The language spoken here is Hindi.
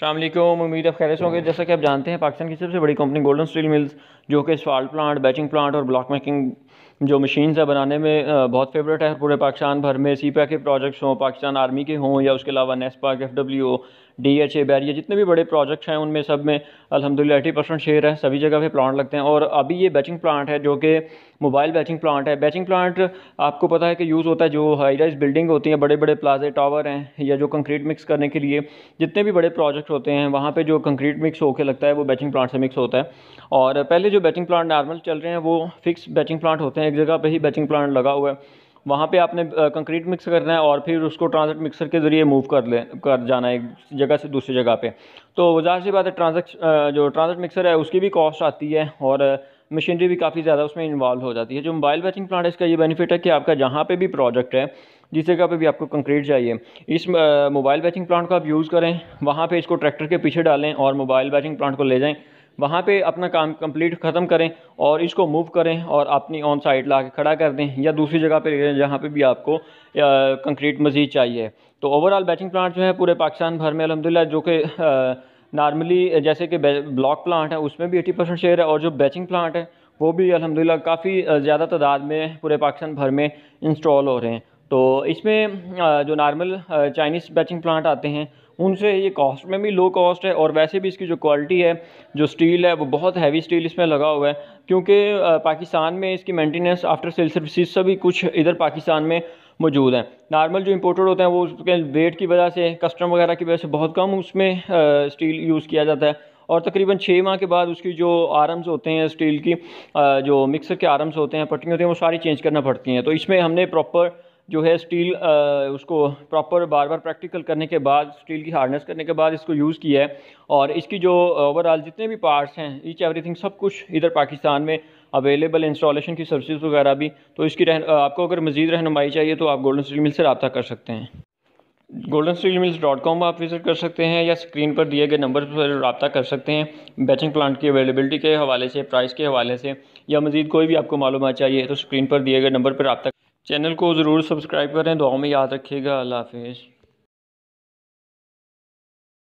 शाम उम्मीद आप खैर होंगे जैसा कि आप जानते हैं पाकिस्तान की सबसे बड़ी कंपनी गोल्डन स्टील मिल्स जो कि स्वाल्ट प्लांट बैचिंग प्लांट और ब्लॉक मेकिंग जो मशीन है बनाने में बहुत फेवरेट है पूरे पाकिस्तान भर में सी के प्रोजेक्ट्स हों पाकिस्तान आर्मी के हों या उसके अलावा NESPAK F W O D H A Bahria जितने भी बड़े प्रोजेक्ट्स हैं उनमें सब में अलहमदिल्ला एटी परसेंट शेयर है सभी जगह पे प्लांट लगते हैं और अभी ये बैचिंग प्लांट है जो कि मोबाइल बैचिंग प्लांट है बैचिंग प्लांट आपको पता है कि यूज़ होता है जो हाई राइज बिल्डिंग होती हैं बड़े बड़े प्लाजे टावर हैं या जो कंक्रीट मिक्स करने के लिए जितने भी बड़े प्रोजेक्ट होते हैं वहाँ पर जो कंक्रीट मिक्स होकर लगता है वो बैचिंग प्लांट से मिक्स होता है और पहले जो जो बैचिंग प्लांट नॉर्मल चल रहे हैं वो फिक्स बैचिंग प्लांट होते हैं एक जगह पे ही बैचिंग प्लांट लगा हुआ है वहाँ पे आपने कंक्रीट मिक्स करना है और फिर उसको ट्रांजिट मिक्सर के ज़रिए मूव कर ले कर जाना है एक जगह से दूसरी जगह पे तो जाहिर सी बात है ट्रांजेक्श जो ट्रांजिट मिक्सर है उसकी भी कॉस्ट आती है और मशीनरी भी काफ़ी ज़्यादा उसमें इन्वॉल्व हो जाती है जो मोबाइल बैचिंग प्लांट है इसका ये बेनिफिट है कि आपका जहाँ पर भी प्रोजेक्ट है जिस जगह पर भी आपको कंक्रीट चाहिए इस मोबाइल बैचिंग प्लांट को आप यूज़ करें वहाँ पर इसको ट्रैक्टर के पीछे डालें और मोबाइल बैचिंग प्लांट को ले जाएँ वहाँ पे अपना काम कंप्लीट ख़त्म करें और इसको मूव करें और अपनी ऑन साइड ला के खड़ा कर दें या दूसरी जगह पर ले जहाँ पे भी आपको कंक्रीट मज़ीद चाहिए तो ओवरऑल बैचिंग प्लांट जो है पूरे पाकिस्तान भर में अलहमदिल्ला जो कि नॉर्मली जैसे कि ब्लॉक प्लांट है उसमें भी एटी परसेंट शेयर है और जो बैचिंग प्लांट है वो भी अलहमदिल्ला काफ़ी ज़्यादा तादाद में पूरे पाकिस्तान भर में इंस्टॉल हो रहे हैं तो इसमें जो नॉर्मल चाइनीज़ बैचिंग प्लांट आते हैं उनसे ये कॉस्ट में भी लो कॉस्ट है और वैसे भी इसकी जो क्वालिटी है जो स्टील है वो बहुत हैवी स्टील इसमें लगा हुआ है क्योंकि पाकिस्तान में इसकी मेंटेनेंस आफ्टर सेल सर्विसेज सभी कुछ इधर पाकिस्तान में मौजूद हैं नॉर्मल जो इंपोर्टेड होते हैं वो उसके वेट की वजह से कस्टम वगैरह की वजह से बहुत कम उसमें स्टील यूज़ किया जाता है और तकरीबन छः माह के बाद उसकी जो आर्म्स होते हैं स्टील की जो मिक्सर के आर्म्स होते हैं पट्टियाँ होती हैं वो सारी चेंज करना पड़ती हैं तो इसमें हमने प्रॉपर जो है स्टील उसको प्रॉपर बार बार प्रैक्टिकल करने के बाद स्टील की हार्डनेस करने के बाद इसको यूज़ किया है और इसकी जो ओवरऑल जितने भी पार्ट्स हैं ईच एवरीथिंग सब कुछ इधर पाकिस्तान में अवेलेबल इंस्टॉलेशन की सर्विस वगैरह भी तो इसकी रहन, आपको अगर मजीद रहनुमाई चाहिए तो आप गोल्डन स्टील मिल से रबता कर सकते हैं golden steel mills dot com आप विज़िट कर सकते हैं या स्क्रीन पर दिए गए नंबर पर रबता कर सकते हैं बैचिंग प्लांट की अवेलेबिलिटी के हवाले से प्राइस के हवाले से या मज़ीद कोई भी आपको मालूम चाहिए तो स्क्रीन पर दिए गए नंबर पर रबता चैनल को ज़रूर सब्सक्राइब करें दुआ में याद रखिएगा अल्लाह हाफिज़